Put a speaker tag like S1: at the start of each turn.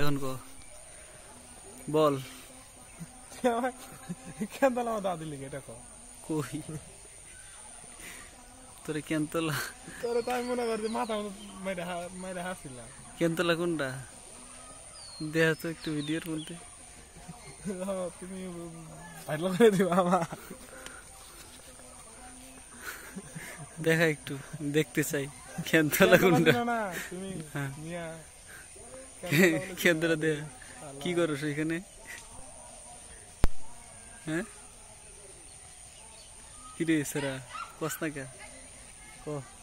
S1: এখন কো বল কেন তোলা আমার দাদি লিখে এটা কই তোরে কেন তোলা
S2: তোরে তো আমি মনে করছি মাথা মেরে মেরে হাসিলাম
S1: কেন তোলা কোনটা দেয়া তো একটু ভিডিওর মধ্যে তুমি ভাইরাল করে দিবা আমার দেখা একটু দেখতে চাই কেন তোলা কোনটা না হ্যাঁ। তুমি কেন্দ্র দে কি করো সেখানে হ্যাঁ কি রে সারা কস না কে ক